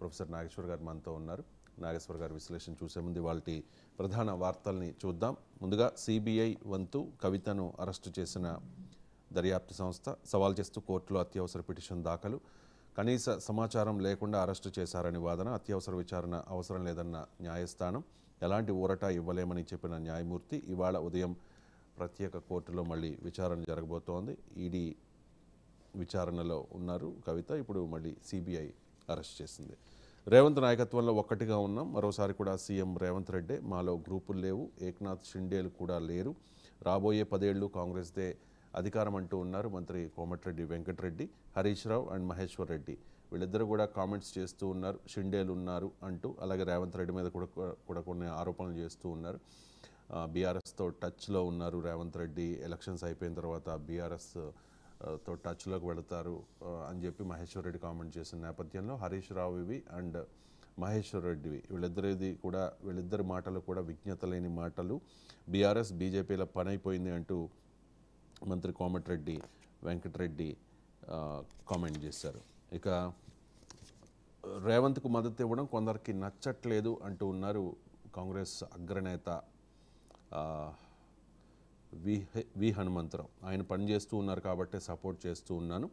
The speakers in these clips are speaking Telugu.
ప్రొఫెసర్ నాగేశ్వర్ గారు మనతో ఉన్నారు నాగేశ్వర్ గారు విశ్లేషణ చూసే ముందు వాళ్ళ ప్రధాన వార్తల్ని చూద్దాం ముందుగా సిబిఐ వంతు కవితను అరెస్టు చేసిన దర్యాప్తు సంస్థ సవాల్ చేస్తూ కోర్టులో అత్యవసర పిటిషన్ దాఖలు కనీస సమాచారం లేకుండా అరెస్టు చేశారని వాదన అత్యవసర విచారణ అవసరం లేదన్న న్యాయస్థానం ఎలాంటి ఊరట ఇవ్వలేమని చెప్పిన న్యాయమూర్తి ఇవాళ ఉదయం ప్రత్యేక కోర్టులో మళ్ళీ విచారణ జరగబోతోంది ఈడీ విచారణలో ఉన్నారు కవిత ఇప్పుడు మళ్ళీ సిబిఐ అరెస్ట్ చేసింది రేవంత్ నాయకత్వంలో ఒక్కటిగా ఉన్నాం మరోసారి కూడా సీఎం రేవంత్ రెడ్డి మాలో గ్రూపులు లేవు ఏక్నాథ్ షిండేలు కూడా లేరు రాబోయే పదేళ్లు కాంగ్రెస్దే అధికారం అంటూ ఉన్నారు మంత్రి కోమటిరెడ్డి వెంకటరెడ్డి హరీష్ రావు అండ్ మహేశ్వర్ రెడ్డి వీళ్ళిద్దరూ కూడా కామెంట్స్ చేస్తూ ఉన్నారు షిండేలు ఉన్నారు అంటూ అలాగే రేవంత్ రెడ్డి మీద కూడా కూడా కొన్ని ఆరోపణలు చేస్తూ ఉన్నారు బీఆర్ఎస్తో టచ్లో ఉన్నారు రేవంత్ రెడ్డి ఎలక్షన్స్ అయిపోయిన తర్వాత బీఆర్ఎస్ తో టచ్లోకి వెళతారు అని చెప్పి మహేశ్వర్ రెడ్డి కామెంట్ చేసిన నేపథ్యంలో హరీష్ రావువి అండ్ మహేశ్వర్ రెడ్డివి వీళ్ళిద్దరిది కూడా వీళ్ళిద్దరి మాటలు కూడా విజ్ఞత లేని మాటలు బీఆర్ఎస్ బీజేపీల పని అయిపోయింది అంటూ మంత్రి కోమటిరెడ్డి వెంకటరెడ్డి కామెంట్ చేశారు ఇక రేవంత్కు మద్దతు ఇవ్వడం కొందరికి నచ్చట్లేదు అంటూ ఉన్నారు కాంగ్రెస్ అగ్రనేత వి వి హనుమంతరావు ఆయన పనిచేస్తూ ఉన్నారు కాబట్టి సపోర్ట్ చేస్తూ ఉన్నాను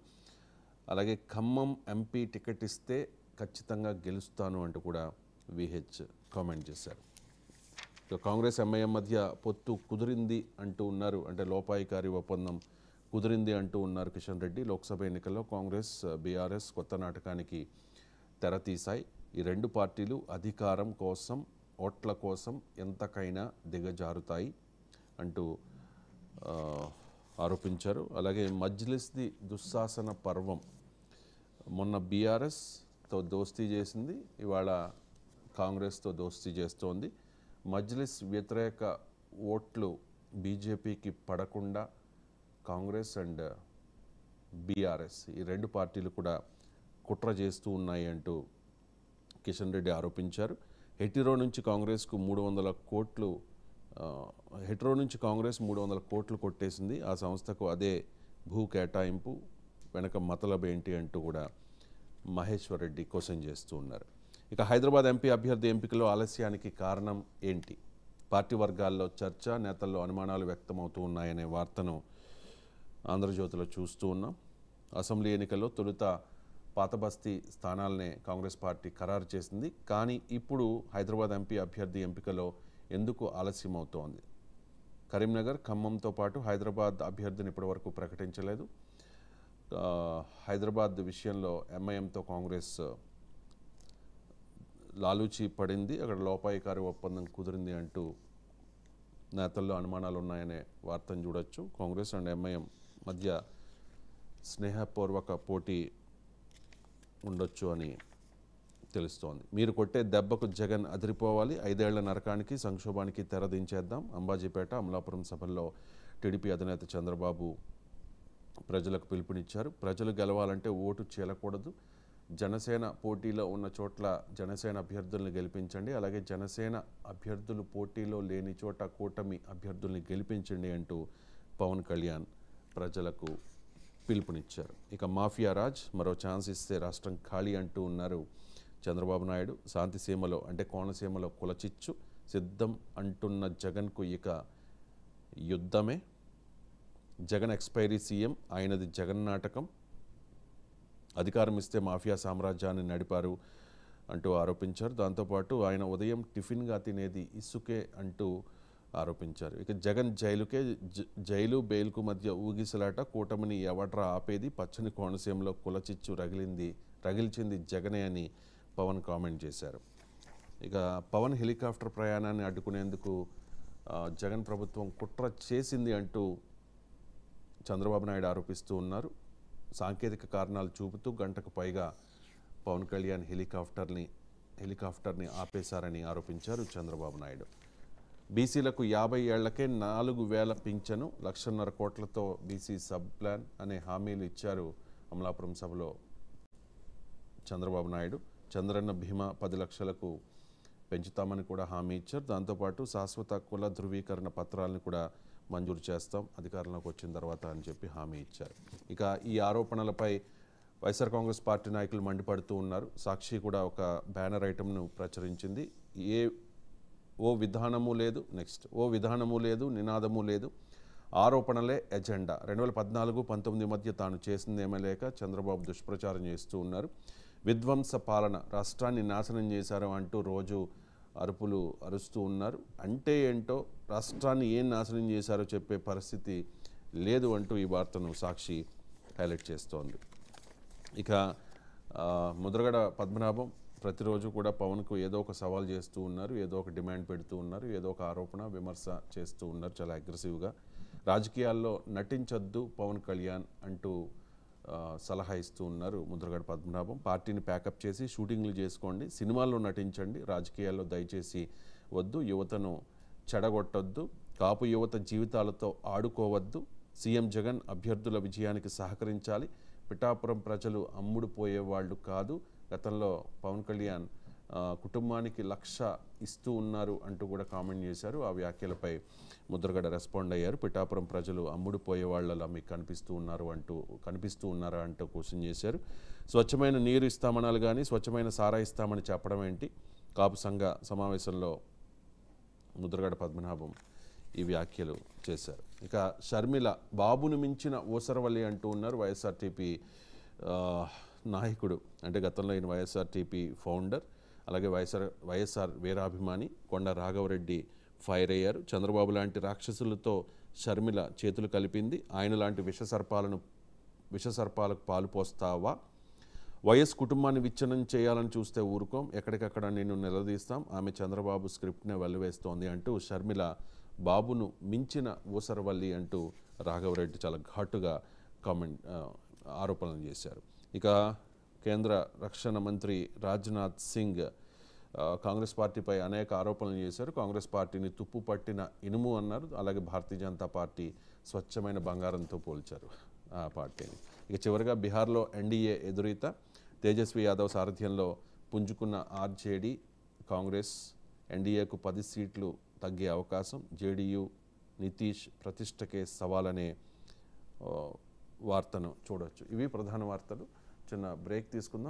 అలాగే ఖమ్మం ఎంపీ టికెట్ ఇస్తే ఖచ్చితంగా గెలుస్తాను అంటూ కూడా విహెచ్ కామెంట్ చేశారు కాంగ్రెస్ ఎంఐఎం మధ్య పొత్తు కుదిరింది అంటూ ఉన్నారు అంటే లోపాయికారి ఒప్పందం కుదిరింది అంటూ ఉన్నారు కిషన్ రెడ్డి లోక్సభ ఎన్నికల్లో కాంగ్రెస్ బీఆర్ఎస్ కొత్త నాటకానికి తీశాయి ఈ రెండు పార్టీలు అధికారం కోసం ఓట్ల కోసం ఎంతకైనా దిగజారుతాయి అంటూ ఆరోపించారు అలాగే మజ్లిస్ది దుశ్శాసన పర్వం మొన్న బీఆర్ఎస్తో దోస్తీ చేసింది ఇవాళ కాంగ్రెస్తో దోస్తీ చేస్తోంది మజ్లిస్ వ్యతిరేక ఓట్లు బీజేపీకి పడకుండా కాంగ్రెస్ అండ్ బీఆర్ఎస్ ఈ రెండు పార్టీలు కూడా కుట్ర చేస్తూ ఉన్నాయి అంటూ కిషన్ రెడ్డి ఆరోపించారు ఎటిరో నుంచి కాంగ్రెస్కు మూడు వందల కోట్లు హెట్రో నుంచి కాంగ్రెస్ మూడు వందల కోట్లు కొట్టేసింది ఆ సంస్థకు అదే భూ కేటాయింపు వెనక మతలబ్ ఏంటి అంటూ కూడా మహేశ్వర్ రెడ్డి క్వశ్చన్ చేస్తూ ఉన్నారు ఇక హైదరాబాద్ ఎంపీ అభ్యర్థి ఎంపికలో ఆలస్యానికి కారణం ఏంటి పార్టీ వర్గాల్లో చర్చ నేతల్లో అనుమానాలు వ్యక్తమవుతూ ఉన్నాయనే వార్తను ఆంధ్రజ్యోతిలో చూస్తూ ఉన్నాం అసెంబ్లీ ఎన్నికల్లో తొలుత పాతబస్తీ స్థానాలనే కాంగ్రెస్ పార్టీ ఖరారు చేసింది కానీ ఇప్పుడు హైదరాబాద్ ఎంపీ అభ్యర్థి ఎంపికలో ఎందుకు ఆలస్యమవుతోంది కరీంనగర్ ఖమ్మంతో పాటు హైదరాబాద్ అభ్యర్థిని ఇప్పటివరకు ప్రకటించలేదు హైదరాబాద్ విషయంలో ఎంఐఎంతో కాంగ్రెస్ లాలూచి పడింది అక్కడ లోపాయికారి ఒప్పందం కుదిరింది అంటూ నేతల్లో అనుమానాలు ఉన్నాయనే వార్తను చూడొచ్చు కాంగ్రెస్ అండ్ ఎంఐఎం మధ్య స్నేహపూర్వక పోటీ ఉండొచ్చు అని తెలుస్తోంది మీరు కొట్టే దెబ్బకు జగన్ అదిరిపోవాలి ఐదేళ్ల నరకానికి సంక్షోభానికి తెరదించేద్దాం అంబాజీపేట అమలాపురం సభల్లో టీడీపీ అధినేత చంద్రబాబు ప్రజలకు పిలుపునిచ్చారు ప్రజలు గెలవాలంటే ఓటు చేయకూడదు జనసేన పోటీలో ఉన్న చోట్ల జనసేన అభ్యర్థుల్ని గెలిపించండి అలాగే జనసేన అభ్యర్థులు పోటీలో లేని చోట కూటమి అభ్యర్థుల్ని గెలిపించండి అంటూ పవన్ కళ్యాణ్ ప్రజలకు పిలుపునిచ్చారు ఇక మాఫియా రాజ్ మరో ఛాన్స్ ఇస్తే రాష్ట్రం ఖాళీ అంటూ ఉన్నారు చంద్రబాబు నాయుడు శాంతిసీమలో అంటే కోనసీమలో కులచిచ్చు సిద్ధం అంటున్న జగన్కు ఇక యుద్ధమే జగన్ ఎక్స్పైరీ సీఎం ఆయనది జగన్ నాటకం అధికారం ఇస్తే మాఫియా సామ్రాజ్యాన్ని నడిపారు అంటూ ఆరోపించారు దాంతోపాటు ఆయన ఉదయం టిఫిన్గా తినేది ఇసుకే అంటూ ఆరోపించారు ఇక జగన్ జైలుకే జైలు బెయిల్కు మధ్య ఊగిసలాట కూటమిని ఎవడ్రా ఆపేది పచ్చని కోనసీమలో కులచిచ్చు రగిలింది రగిల్చింది జగనే అని పవన్ కామెంట్ చేశారు ఇక పవన్ హెలికాప్టర్ ప్రయాణాన్ని అడ్డుకునేందుకు జగన్ ప్రభుత్వం కుట్ర చేసింది అంటూ చంద్రబాబు నాయుడు ఆరోపిస్తూ ఉన్నారు సాంకేతిక కారణాలు చూపుతూ గంటకు పైగా పవన్ కళ్యాణ్ హెలికాప్టర్ని హెలికాప్టర్ని ఆపేశారని ఆరోపించారు చంద్రబాబు నాయుడు బీసీలకు యాభై ఏళ్లకే నాలుగు వేల పింఛను లక్షన్నర కోట్లతో బీసీ సబ్ ప్లాన్ అనే హామీలు ఇచ్చారు అమలాపురం సభలో చంద్రబాబు నాయుడు చంద్రన్న భీమా పది లక్షలకు పెంచుతామని కూడా హామీ ఇచ్చారు దాంతోపాటు శాశ్వత కుల ధృవీకరణ పత్రాలను కూడా మంజూరు చేస్తాం అధికారంలోకి వచ్చిన తర్వాత అని చెప్పి హామీ ఇచ్చారు ఇక ఈ ఆరోపణలపై వైఎస్ఆర్ కాంగ్రెస్ పార్టీ నాయకులు మండిపడుతూ ఉన్నారు సాక్షి కూడా ఒక బ్యానర్ ఐటమ్ను ప్రచురించింది ఏ ఓ విధానము లేదు నెక్స్ట్ ఓ విధానము లేదు నినాదము లేదు ఆరోపణలే ఎజెండా రెండు వేల పద్నాలుగు పంతొమ్మిది మధ్య తాను ఏమీ లేక చంద్రబాబు దుష్ప్రచారం చేస్తూ ఉన్నారు విధ్వంస పాలన రాష్ట్రాన్ని నాశనం చేశారు అంటూ రోజు అరుపులు అరుస్తూ ఉన్నారు అంటే ఏంటో రాష్ట్రాన్ని ఏం నాశనం చేశారో చెప్పే పరిస్థితి లేదు అంటూ ఈ వార్తను సాక్షి హైలైట్ చేస్తోంది ఇక ముద్రగడ పద్మనాభం ప్రతిరోజు కూడా పవన్కు ఏదో ఒక సవాల్ చేస్తూ ఉన్నారు ఏదో ఒక డిమాండ్ పెడుతూ ఉన్నారు ఏదో ఒక ఆరోపణ విమర్శ చేస్తూ ఉన్నారు చాలా అగ్రెసివ్గా రాజకీయాల్లో నటించొద్దు పవన్ కళ్యాణ్ అంటూ సలహా ఇస్తూ ఉన్నారు ముద్రగడ పద్మనాభం పార్టీని ప్యాకప్ చేసి షూటింగ్లు చేసుకోండి సినిమాల్లో నటించండి రాజకీయాల్లో దయచేసి వద్దు యువతను చెడగొట్టొద్దు కాపు యువత జీవితాలతో ఆడుకోవద్దు సీఎం జగన్ అభ్యర్థుల విజయానికి సహకరించాలి పిఠాపురం ప్రజలు అమ్ముడు పోయేవాళ్ళు కాదు గతంలో పవన్ కళ్యాణ్ కుటుంబానికి లక్ష ఇస్తూ ఉన్నారు అంటూ కూడా కామెంట్ చేశారు ఆ వ్యాఖ్యలపై ముద్రగడ రెస్పాండ్ అయ్యారు పిఠాపురం ప్రజలు అమ్ముడు వాళ్ళలా మీకు కనిపిస్తూ ఉన్నారు అంటూ కనిపిస్తూ ఉన్నారా అంటూ క్వశ్చన్ చేశారు స్వచ్ఛమైన నీరు ఇస్తామనాలు కానీ స్వచ్ఛమైన సారా ఇస్తామని చెప్పడం ఏంటి కాపు సంఘ సమావేశంలో ముద్రగడ పద్మనాభం ఈ వ్యాఖ్యలు చేశారు ఇక షర్మిల బాబును మించిన ఓసరవల్లి అంటూ ఉన్నారు వైఎస్ఆర్టీపీ నాయకుడు అంటే గతంలో ఈయన వైఎస్ఆర్టీపీ ఫౌండర్ అలాగే వైఎస్ఆర్ వైఎస్ఆర్ వీరాభిమాని కొండ రాఘవరెడ్డి ఫైర్ అయ్యారు చంద్రబాబు లాంటి రాక్షసులతో షర్మిల చేతులు కలిపింది ఆయన లాంటి విషసర్పాలను విషసర్పాలకు పాలుపోస్తావా వైఎస్ కుటుంబాన్ని విచ్ఛిన్నం చేయాలని చూస్తే ఊరుకోం ఎక్కడికక్కడ నేను నిలదీస్తాం ఆమె చంద్రబాబు స్క్రిప్ట్నే వల్లివేస్తోంది అంటూ షర్మిల బాబును మించిన ఊసరవల్లి అంటూ రాఘవరెడ్డి చాలా ఘాటుగా కామెంట్ ఆరోపణలు చేశారు ఇక కేంద్ర రక్షణ మంత్రి రాజ్నాథ్ సింగ్ కాంగ్రెస్ పార్టీపై అనేక ఆరోపణలు చేశారు కాంగ్రెస్ పార్టీని తుప్పు పట్టిన ఇనుము అన్నారు అలాగే భారతీయ జనతా పార్టీ స్వచ్ఛమైన బంగారంతో పోల్చారు ఆ పార్టీని ఇక చివరిగా బీహార్లో ఎన్డీఏ ఎదురీత తేజస్వి యాదవ్ సారథ్యంలో పుంజుకున్న ఆర్జేడీ కాంగ్రెస్ ఎన్డీఏకు పది సీట్లు తగ్గే అవకాశం జేడీయూ నితీష్ ప్రతిష్టకే సవాలనే వార్తను చూడవచ్చు ఇవి ప్రధాన వార్తలు చిన్న బ్రేక్ తీసుకుందాం